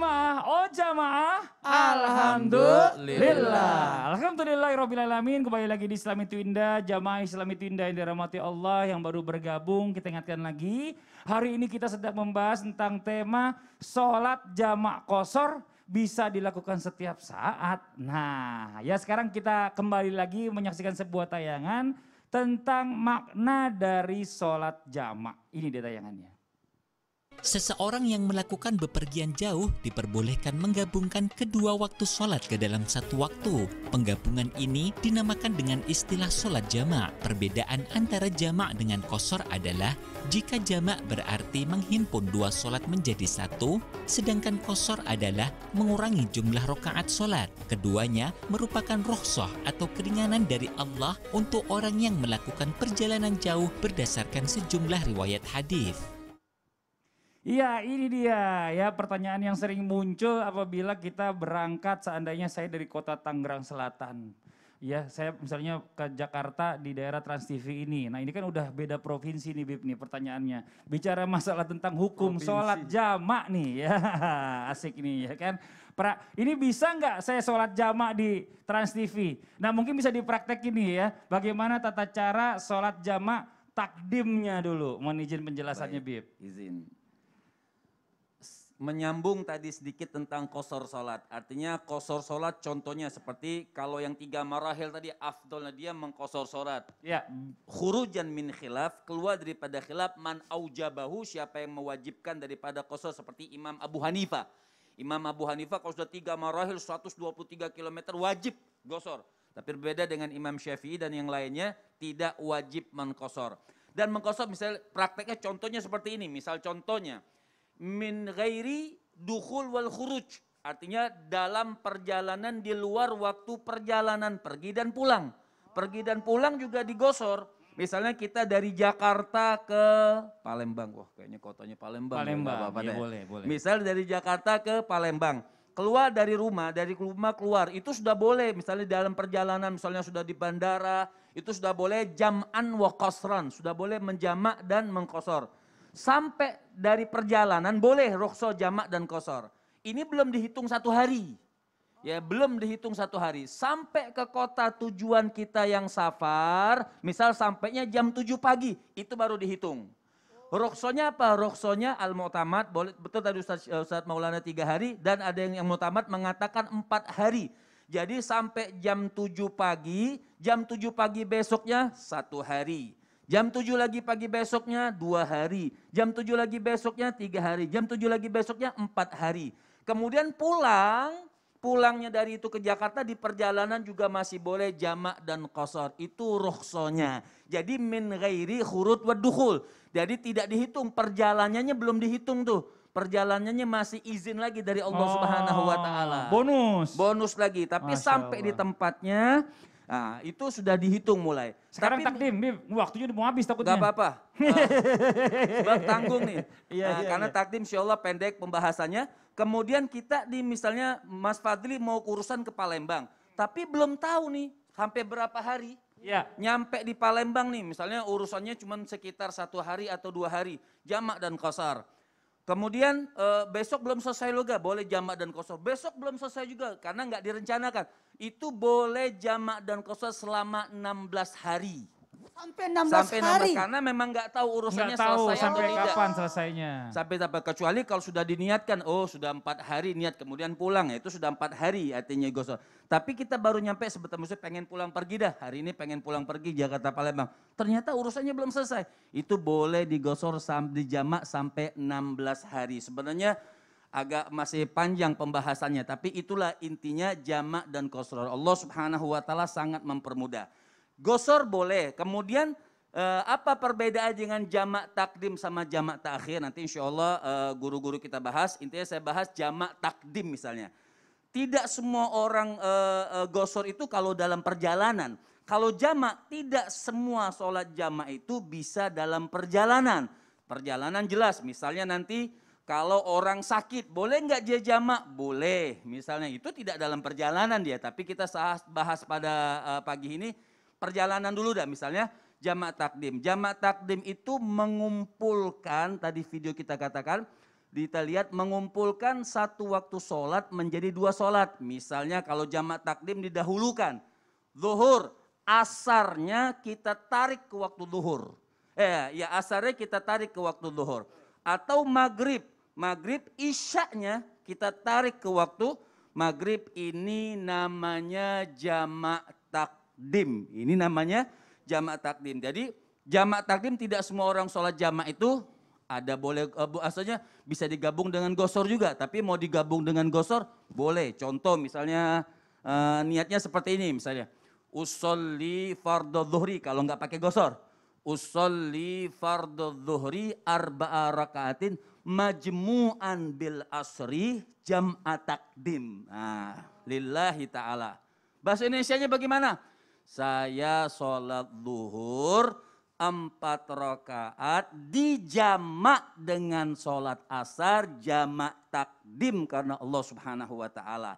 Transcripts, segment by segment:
jamaah, oh jamaah. Alhamdulillah. Alhamdulillah Robbil Alamin. Kembali lagi di Islami Twinda, jamaah Islami Twinda yang dirahmati Allah yang baru bergabung. Kita ingatkan lagi, hari ini kita sedang membahas tentang tema solat jamak kosor bisa dilakukan setiap saat. Nah, ya sekarang kita kembali lagi menyaksikan sebuah tayangan tentang makna dari solat jamak. Ini dia tayangannya. Seseorang yang melakukan bepergian jauh diperbolehkan menggabungkan kedua waktu sholat ke dalam satu waktu. Penggabungan ini dinamakan dengan istilah sholat jama'. Perbedaan antara jama' dengan kosor adalah jika jama' berarti menghimpun dua sholat menjadi satu, sedangkan kosor adalah mengurangi jumlah rokaat sholat. Keduanya merupakan rohsoh atau keringanan dari Allah untuk orang yang melakukan perjalanan jauh berdasarkan sejumlah riwayat hadis. Iya, ini dia ya pertanyaan yang sering muncul apabila kita berangkat seandainya saya dari kota Tangerang Selatan. Ya, saya misalnya ke Jakarta di daerah Trans TV ini. Nah, ini kan udah beda provinsi nih Bib nih pertanyaannya. Bicara masalah tentang hukum provinsi. sholat jamak nih ya. Asik nih ya kan. Pra, ini bisa nggak saya sholat jamak di Trans TV? Nah, mungkin bisa dipraktek ini ya. Bagaimana tata cara sholat jamak takdimnya dulu. Mohon izin penjelasannya Baik, Bib. Izin menyambung tadi sedikit tentang kosor salat. Artinya kosor salat contohnya seperti kalau yang tiga marahil tadi afdol dia mengkosor sholat. Ya. Khurujan min khilaf, keluar daripada khilaf man aujabahu siapa yang mewajibkan daripada kosor seperti Imam Abu Hanifah. Imam Abu Hanifah kalau sudah tiga marahil 123 km wajib gosor. Tapi berbeda dengan Imam Syafi'i dan yang lainnya tidak wajib mengkosor. Dan mengkosor misalnya prakteknya contohnya seperti ini. Misal contohnya min ghairi dukhul wal khuruj. Artinya dalam perjalanan di luar waktu perjalanan pergi dan pulang. Pergi dan pulang juga digosor. Misalnya kita dari Jakarta ke Palembang. Wah kayaknya kotanya Palembang. Palembang, ya, apa -apa, ya, boleh, boleh. Misal dari Jakarta ke Palembang. Keluar dari rumah, dari rumah keluar. Itu sudah boleh. Misalnya dalam perjalanan, misalnya sudah di bandara. Itu sudah boleh jam'an wa qasran. Sudah boleh menjamak dan mengkosor. Sampai dari perjalanan boleh rukso jamak dan kosor. Ini belum dihitung satu hari. Ya, belum dihitung satu hari. Sampai ke kota tujuan kita yang safar, misal sampainya jam 7 pagi, itu baru dihitung. Roksonya apa? Roksonya al-mu'tamad, betul tadi Ustaz, eh, Ustaz Maulana tiga hari, dan ada yang, yang mu'tamad mengatakan empat hari. Jadi sampai jam 7 pagi, jam 7 pagi besoknya satu hari. Jam tujuh lagi pagi besoknya dua hari. Jam tujuh lagi besoknya tiga hari. Jam tujuh lagi besoknya empat hari. Kemudian pulang, pulangnya dari itu ke Jakarta di perjalanan juga masih boleh jamak dan kosor. Itu rukhsonya. Jadi min ghairi hurut wa Jadi tidak dihitung, perjalanannya belum dihitung tuh. Perjalanannya masih izin lagi dari Allah oh, Subhanahu wa oh, taala. Bonus. Bonus lagi, tapi Masya sampai Allah. di tempatnya Nah, itu sudah dihitung mulai. Sekarang Tapi, takdim, Bib. Waktunya udah mau habis takutnya. Gak apa-apa. Uh, sebab tanggung nih. Iya, nah, iya, karena iya. takdim insya Allah pendek pembahasannya. Kemudian kita di misalnya Mas Fadli mau urusan ke Palembang. Tapi belum tahu nih hampir berapa hari. Iya. Nyampe di Palembang nih misalnya urusannya cuma sekitar satu hari atau dua hari. Jamak dan kosar. Kemudian e, besok belum selesai loga, boleh jamak dan kosor. Besok belum selesai juga, karena nggak direncanakan. Itu boleh jamak dan kosor selama 16 hari. Sampai 16 sampai 16 hari. Karena memang nggak tahu urusannya gak tahu selesai sampai atau tidak. kapan selesainya. Sampai sampai kecuali kalau sudah diniatkan, oh sudah empat hari niat kemudian pulang ya itu sudah empat hari artinya gosok. Tapi kita baru nyampe sebetulnya pengen pulang pergi dah. Hari ini pengen pulang pergi Jakarta Palembang. Ternyata urusannya belum selesai. Itu boleh digosor di jamak sampai 16 hari. Sebenarnya agak masih panjang pembahasannya tapi itulah intinya jamak dan kosror Allah Subhanahu wa taala sangat mempermudah Gosor boleh. Kemudian eh, apa perbedaan dengan jamak takdim sama jamak takhir? Nanti insya Allah eh, guru-guru kita bahas. Intinya saya bahas jamak takdim misalnya. Tidak semua orang eh, gosor itu kalau dalam perjalanan. Kalau jamak, tidak semua sholat jamak itu bisa dalam perjalanan. Perjalanan jelas, misalnya nanti kalau orang sakit, boleh nggak dia jamak? Boleh, misalnya itu tidak dalam perjalanan dia. Tapi kita bahas pada pagi ini, perjalanan dulu dah misalnya jamak takdim. Jamak takdim itu mengumpulkan, tadi video kita katakan, kita lihat mengumpulkan satu waktu sholat menjadi dua sholat. Misalnya kalau jamak takdim didahulukan, zuhur, asarnya kita tarik ke waktu zuhur. Eh, ya asarnya kita tarik ke waktu zuhur. Atau maghrib, maghrib isyaknya kita tarik ke waktu maghrib ini namanya jamak takdim takdim. Ini namanya jamak takdim. Jadi jamak takdim tidak semua orang sholat jamak itu ada boleh eh, asalnya bisa digabung dengan gosor juga tapi mau digabung dengan gosor boleh contoh misalnya eh, niatnya seperti ini misalnya usolli fardhu dhuhri kalau nggak pakai gosor usolli fardhu dhuhri arba'a rakaatin majmu'an bil asri jam'a takdim nah, lillahi ta'ala bahasa Indonesia-nya bagaimana saya sholat duhur empat rakaat dijamak dengan sholat asar jamak takdim karena Allah subhanahu wa ta'ala.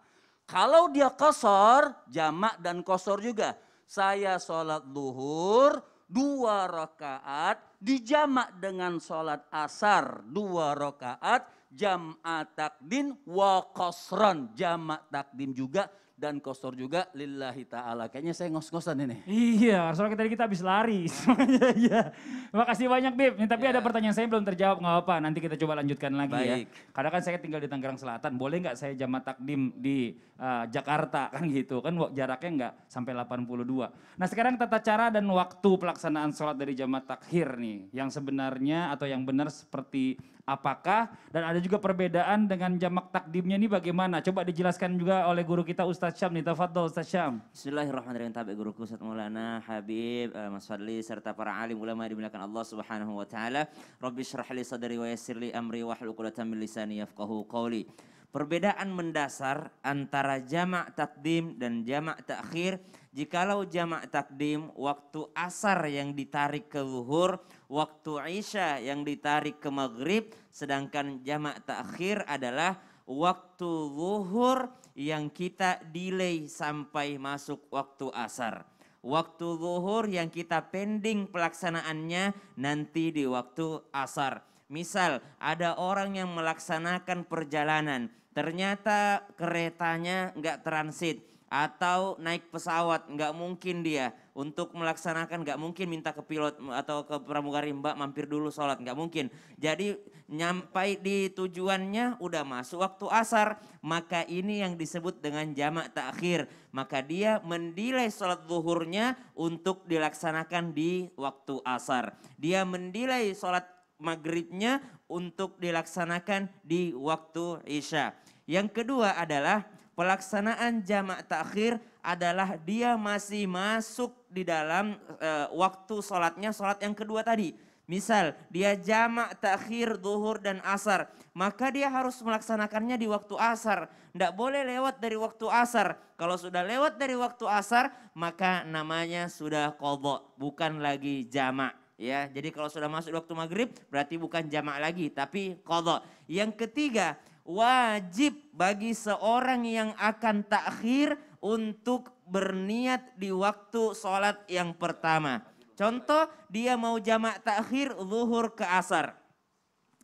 Kalau dia kosor, jamak dan kosor juga. Saya sholat duhur dua rakaat dijamak dengan sholat asar dua rakaat jamat takdim wa kosron jamak takdim juga dan kosor juga lillahi ta'ala. Kayaknya saya ngos-ngosan ini. Iya, soalnya tadi kita habis lari. Semuanya iya. Terima kasih banyak, Bib. tapi ya. ada pertanyaan saya belum terjawab, nggak apa-apa. Nanti kita coba lanjutkan lagi ya. Baik. ya. Karena kan saya tinggal di Tangerang Selatan, boleh nggak saya jamaah takdim di uh, Jakarta kan gitu. Kan jaraknya nggak sampai 82. Nah sekarang tata cara dan waktu pelaksanaan sholat dari jamaah takhir nih. Yang sebenarnya atau yang benar seperti apakah dan ada juga perbedaan dengan jamak takdimnya ini bagaimana? Coba dijelaskan juga oleh guru kita Ustaz Syam nih. Tafadhol Ustaz Syam. Bismillahirrahmanirrahim. Tabik guruku Ustaz Maulana Habib eh, Mas Fadli serta para alim ulama dimuliakan Allah Subhanahu wa taala. Rabbi syrah li sadri wa yassirli amri wa hlul min lisani yafqahu qawli. Perbedaan mendasar antara jamak takdim dan jamak takhir Jikalau jamak takdim, waktu asar yang ditarik ke luhur, waktu isya yang ditarik ke maghrib, sedangkan jamak takhir adalah waktu luhur yang kita delay sampai masuk waktu asar. Waktu luhur yang kita pending pelaksanaannya nanti di waktu asar. Misal ada orang yang melaksanakan perjalanan, ternyata keretanya nggak transit, atau naik pesawat nggak mungkin dia untuk melaksanakan nggak mungkin minta ke pilot atau ke pramugari mbak mampir dulu sholat nggak mungkin jadi nyampai di tujuannya udah masuk waktu asar maka ini yang disebut dengan jamak takhir maka dia mendilai sholat zuhurnya untuk dilaksanakan di waktu asar dia mendilai sholat maghribnya untuk dilaksanakan di waktu isya yang kedua adalah pelaksanaan jamak takhir adalah dia masih masuk di dalam e, waktu sholatnya sholat yang kedua tadi. Misal dia jamak takhir duhur dan asar, maka dia harus melaksanakannya di waktu asar. Tidak boleh lewat dari waktu asar. Kalau sudah lewat dari waktu asar, maka namanya sudah kobok, bukan lagi jamak. Ya, jadi kalau sudah masuk waktu maghrib berarti bukan jamak lagi, tapi kodok. Yang ketiga, wajib bagi seorang yang akan takhir untuk berniat di waktu sholat yang pertama. Contoh dia mau jamak takhir zuhur ke asar.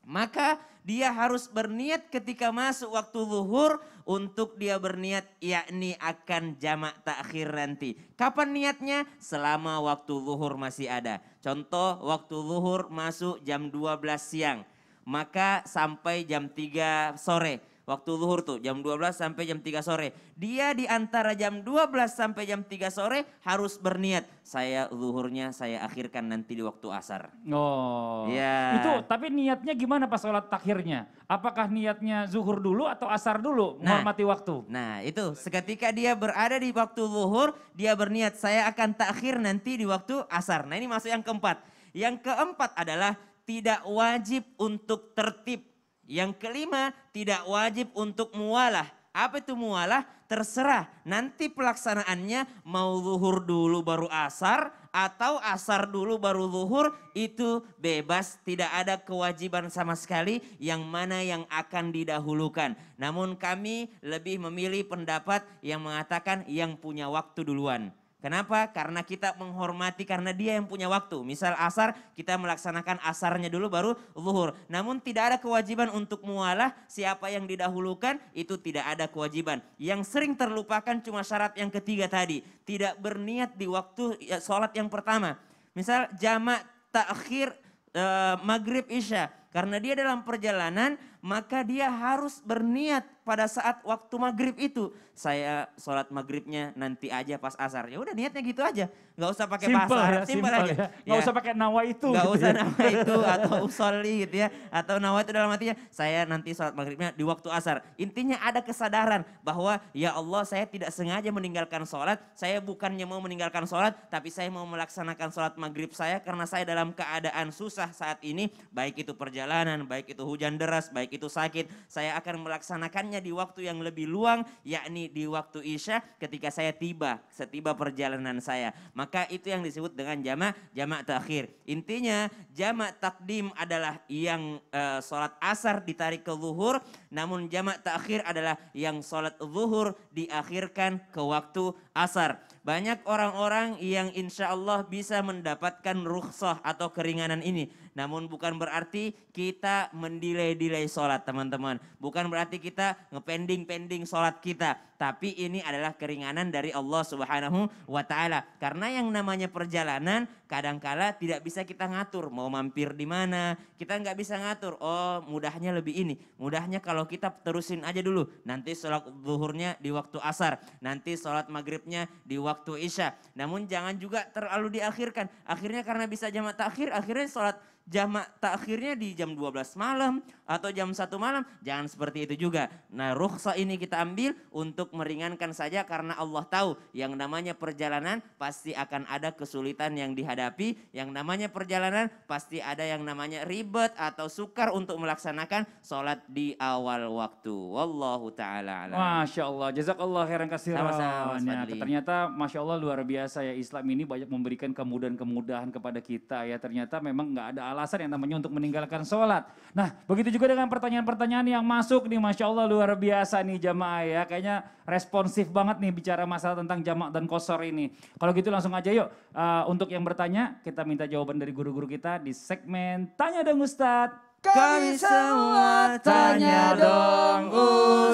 Maka dia harus berniat ketika masuk waktu zuhur untuk dia berniat yakni akan jamak takhir nanti. Kapan niatnya? Selama waktu zuhur masih ada. Contoh waktu zuhur masuk jam 12 siang maka sampai jam 3 sore waktu zuhur tuh jam 12 sampai jam 3 sore. Dia di antara jam 12 sampai jam 3 sore harus berniat saya zuhurnya saya akhirkan nanti di waktu asar. Oh. Iya. Itu tapi niatnya gimana pas sholat takhirnya? Apakah niatnya zuhur dulu atau asar dulu nah, menghormati waktu? Nah, itu seketika dia berada di waktu zuhur, dia berniat saya akan takhir nanti di waktu asar. Nah, ini masuk yang keempat. Yang keempat adalah tidak wajib untuk tertib. Yang kelima, tidak wajib untuk mualah. Apa itu mualah? Terserah. Nanti pelaksanaannya mau zuhur dulu baru asar atau asar dulu baru zuhur itu bebas, tidak ada kewajiban sama sekali yang mana yang akan didahulukan. Namun kami lebih memilih pendapat yang mengatakan yang punya waktu duluan. Kenapa? Karena kita menghormati karena dia yang punya waktu. Misal asar, kita melaksanakan asarnya dulu baru zuhur. Namun tidak ada kewajiban untuk mualah siapa yang didahulukan itu tidak ada kewajiban. Yang sering terlupakan cuma syarat yang ketiga tadi. Tidak berniat di waktu ya, sholat yang pertama. Misal jamak takhir e, maghrib isya. Karena dia dalam perjalanan maka dia harus berniat pada saat waktu maghrib itu. Saya sholat maghribnya nanti aja pas asar. Ya udah niatnya gitu aja. nggak usah pakai simple simpel ya, simple, aja. Ya. Gak ya. usah pakai nawa itu. nggak gitu usah ya. nawa itu atau usoli gitu ya. Atau nawa itu dalam artinya saya nanti sholat maghribnya di waktu asar. Intinya ada kesadaran bahwa ya Allah saya tidak sengaja meninggalkan sholat. Saya bukannya mau meninggalkan sholat tapi saya mau melaksanakan sholat maghrib saya karena saya dalam keadaan susah saat ini. Baik itu perjalanan, baik itu hujan deras, baik itu sakit. Saya akan melaksanakannya hanya di waktu yang lebih luang, yakni di waktu Isya ketika saya tiba, setiba perjalanan saya. Maka itu yang disebut dengan jamak jamak takhir. Intinya jamak takdim adalah yang e, sholat asar ditarik ke zuhur, namun jamak takhir adalah yang sholat zuhur diakhirkan ke waktu asar. Banyak orang-orang yang insya Allah bisa mendapatkan rukhsah atau keringanan ini. Namun bukan berarti kita mendilai-dilai sholat teman-teman. Bukan berarti kita ngepending-pending sholat kita. Tapi ini adalah keringanan dari Allah subhanahu wa ta'ala. Karena yang namanya perjalanan kadangkala tidak bisa kita ngatur. Mau mampir di mana, kita nggak bisa ngatur. Oh mudahnya lebih ini. Mudahnya kalau kita terusin aja dulu. Nanti sholat zuhurnya di waktu asar. Nanti sholat maghribnya di waktu waktu Isya. Namun jangan juga terlalu diakhirkan. Akhirnya karena bisa jamak takhir, akhirnya sholat jamak takhirnya di jam 12 malam, atau jam satu malam. Jangan seperti itu juga. Nah rukhsah ini kita ambil untuk meringankan saja karena Allah tahu yang namanya perjalanan pasti akan ada kesulitan yang dihadapi. Yang namanya perjalanan pasti ada yang namanya ribet atau sukar untuk melaksanakan sholat di awal waktu. Wallahu ta'ala alam. Masya Allah. Jazakallah khairan kasih. Sama-sama. Nah, ternyata Masya Allah luar biasa ya Islam ini banyak memberikan kemudahan-kemudahan kepada kita ya. Ternyata memang nggak ada alasan yang namanya untuk meninggalkan sholat. Nah begitu juga juga dengan pertanyaan-pertanyaan yang masuk nih Masya Allah luar biasa nih jamaah ya. Kayaknya responsif banget nih bicara masalah tentang jamak dan kosor ini. Kalau gitu langsung aja yuk uh, untuk yang bertanya kita minta jawaban dari guru-guru kita di segmen Tanya Dong Ustadz. Kami semua tanya dong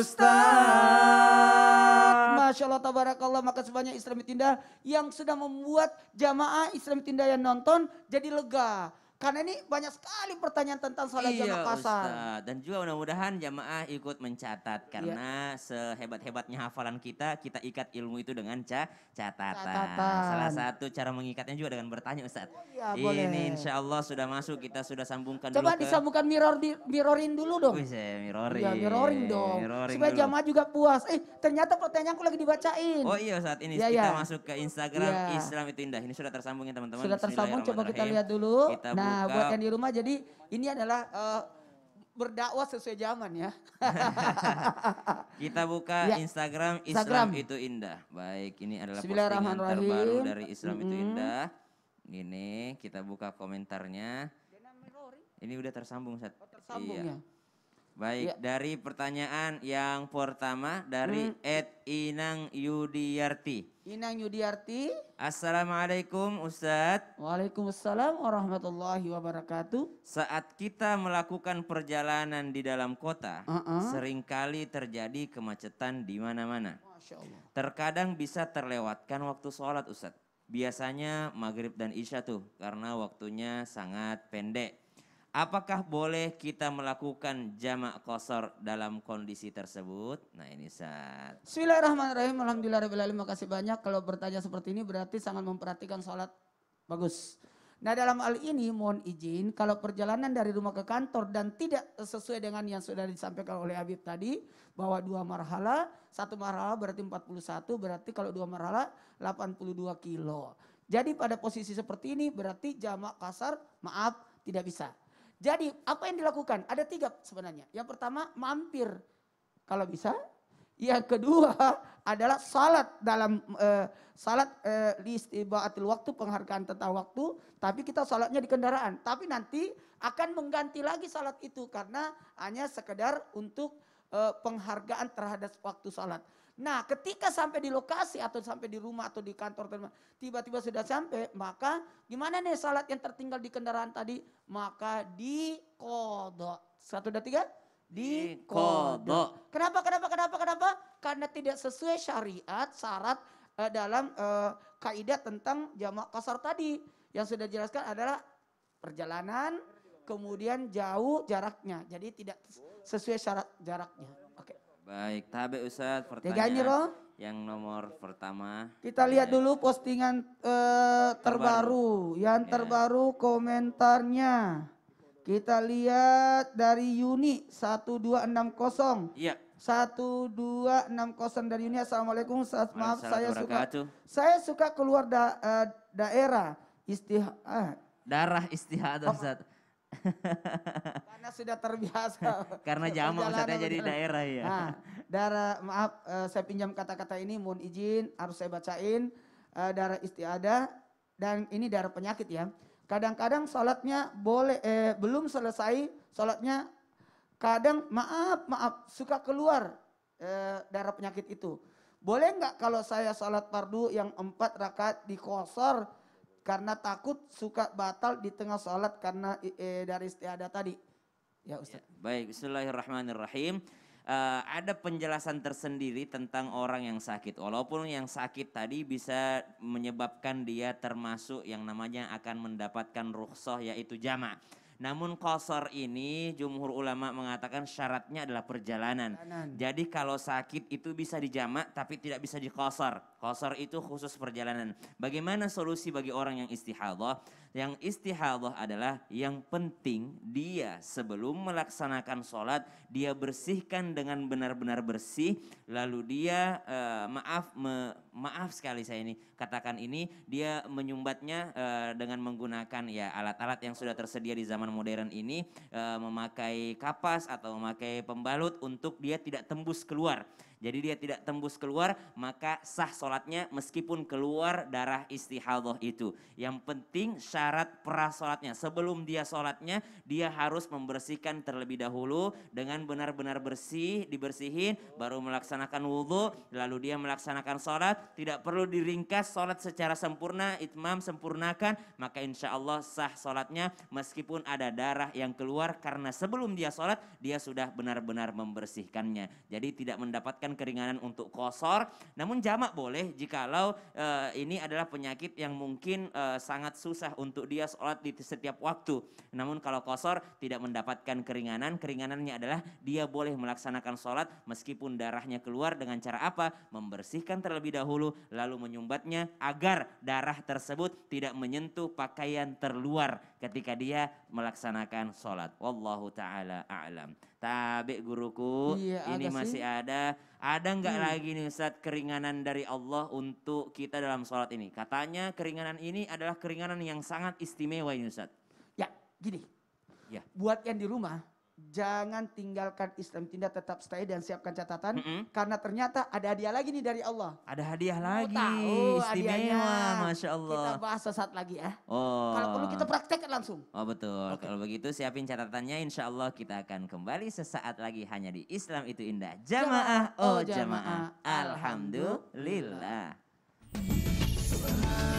Ustadz Masya Allah tabarakallah maka sebanyak Islam Tindah yang sudah membuat jamaah Islam Tindah yang nonton jadi lega karena ini banyak sekali pertanyaan tentang sholat iya, jamaah kasar. Dan juga mudah-mudahan jamaah ikut mencatat iya. karena iya. sehebat-hebatnya hafalan kita, kita ikat ilmu itu dengan ca catatan. catatan. Salah satu cara mengikatnya juga dengan bertanya Ustaz. Oh, iya, ini boleh. insya Allah sudah masuk, kita sudah sambungkan Coba dulu disambungkan ke... mirror di, mirrorin dulu dong. Bisa mirrorin. Ya, mirrorin dong. Mirroring Supaya dulu. jamaah juga puas. Eh, ternyata pertanyaanku lagi dibacain. Oh iya saat ini ya, kita ya. masuk ke Instagram ya. Islam itu indah. Ini sudah tersambung ya teman-teman. Sudah tersambung, coba kita lihat dulu. Kita nah, Iya, nah, buat yang di rumah jadi ini adalah uh, berdakwah sesuai zaman ya. Kita buka ya. Instagram Islam itu indah. Baik, ini adalah postingan terbaru dari Islam -hmm. itu indah. Ini kita buka komentarnya. Ini udah tersambung Sat. Oh, tersambung iya. ya. Baik, ya. dari pertanyaan yang pertama dari hmm. Ed Inang Yudiyarti. Inang Yudiyarti. Assalamualaikum Ustadz. Waalaikumsalam warahmatullahi wabarakatuh. Saat kita melakukan perjalanan di dalam kota, uh -uh. seringkali terjadi kemacetan di mana-mana. Terkadang bisa terlewatkan waktu sholat Ustadz. Biasanya maghrib dan isya tuh, karena waktunya sangat pendek. Apakah boleh kita melakukan jamak kosor dalam kondisi tersebut? Nah ini saat. Bismillahirrahmanirrahim. Alhamdulillah. Terima kasih banyak. Kalau bertanya seperti ini berarti sangat memperhatikan sholat. Bagus. Nah dalam hal ini mohon izin kalau perjalanan dari rumah ke kantor dan tidak sesuai dengan yang sudah disampaikan oleh Habib tadi. Bahwa dua marhala, satu marhala berarti 41 berarti kalau dua marhala 82 kilo. Jadi pada posisi seperti ini berarti jamak kasar maaf tidak bisa jadi apa yang dilakukan? Ada tiga sebenarnya. Yang pertama mampir kalau bisa. Yang kedua adalah salat dalam uh, salat eh, listibaatil waktu penghargaan tentang waktu. Tapi kita salatnya di kendaraan. Tapi nanti akan mengganti lagi salat itu karena hanya sekedar untuk uh, penghargaan terhadap waktu salat. Nah, ketika sampai di lokasi atau sampai di rumah atau di kantor tiba-tiba sudah sampai, maka gimana nih salat yang tertinggal di kendaraan tadi? Maka di dikodok. Satu, dua, tiga. Dikodok. Kenapa, kenapa, kenapa, kenapa? Karena tidak sesuai syariat, syarat eh, dalam eh, kaidah tentang jamak kasar tadi. Yang sudah jelaskan adalah perjalanan, kemudian jauh jaraknya. Jadi tidak sesuai syarat jaraknya. Baik, tabe Ustaz pertanyaan. Tiga Ron. Yang nomor pertama. Kita lihat dulu postingan eh, terbaru. terbaru. Yang ya. terbaru komentarnya. Kita lihat dari Yuni 1260. Iya. 1260 dari Yuni. Assalamualaikum. Saat, Maaf saya suka. Saya suka keluar da, uh, daerah istiha eh. darah istihadah oh, karena sudah terbiasa. Karena jamak saya jadi daerah ya. Nah, darah maaf uh, saya pinjam kata-kata ini mohon izin harus saya bacain uh, eh, darah istiada dan ini darah penyakit ya. Kadang-kadang sholatnya boleh eh, belum selesai sholatnya kadang maaf maaf suka keluar eh, darah penyakit itu. Boleh nggak kalau saya sholat fardu yang empat rakaat dikosor karena takut suka batal di tengah sholat karena e, dari istiadat tadi. Ya Ustaz. Ya, baik, Bismillahirrahmanirrahim. Uh, ada penjelasan tersendiri tentang orang yang sakit. Walaupun yang sakit tadi bisa menyebabkan dia termasuk yang namanya akan mendapatkan rukhsah yaitu jama'. Namun kosor ini jumhur ulama mengatakan syaratnya adalah perjalanan. Jadi kalau sakit itu bisa dijamak tapi tidak bisa dikosor. Qasar itu khusus perjalanan. Bagaimana solusi bagi orang yang istihadah? Yang istihadah adalah yang penting dia sebelum melaksanakan sholat, dia bersihkan dengan benar-benar bersih, lalu dia, uh, maaf, me, maaf sekali saya ini katakan ini, dia menyumbatnya uh, dengan menggunakan ya alat-alat yang sudah tersedia di zaman modern ini, uh, memakai kapas atau memakai pembalut untuk dia tidak tembus keluar. Jadi dia tidak tembus keluar, maka sah sholatnya meskipun keluar darah istihadah itu. Yang penting syarat prasolatnya. Sebelum dia sholatnya, dia harus membersihkan terlebih dahulu dengan benar-benar bersih, dibersihin, baru melaksanakan wudhu, lalu dia melaksanakan sholat. Tidak perlu diringkas sholat secara sempurna, itmam sempurnakan, maka insya Allah sah sholatnya meskipun ada darah yang keluar karena sebelum dia sholat, dia sudah benar-benar membersihkannya. Jadi tidak mendapatkan keringanan untuk kosor. Namun jamak boleh jikalau e, ini adalah penyakit yang mungkin e, sangat susah untuk dia sholat di setiap waktu. Namun kalau kosor tidak mendapatkan keringanan, keringanannya adalah dia boleh melaksanakan sholat meskipun darahnya keluar dengan cara apa? Membersihkan terlebih dahulu lalu menyumbatnya agar darah tersebut tidak menyentuh pakaian terluar ketika dia melaksanakan sholat. Wallahu taala a'lam. Tabik guruku, iya, ini ada masih sih. ada. Ada nggak hmm. lagi nih Ustaz keringanan dari Allah untuk kita dalam sholat ini? Katanya keringanan ini adalah keringanan yang sangat istimewa ini Ustaz. Ya, gini. Ya. Buat yang di rumah, jangan tinggalkan Islam tindak tetap stay dan siapkan catatan mm -hmm. karena ternyata ada hadiah lagi nih dari Allah. Ada hadiah lagi. Oh, istimewa, masya Allah. Kita bahas sesaat lagi ya. Oh. Kalau perlu kita praktekkan langsung. Oh betul. Okay. Kalau begitu siapin catatannya, insya Allah kita akan kembali sesaat lagi hanya di Islam itu indah. Jamaah, oh, oh jamaah, alhamdulillah. alhamdulillah.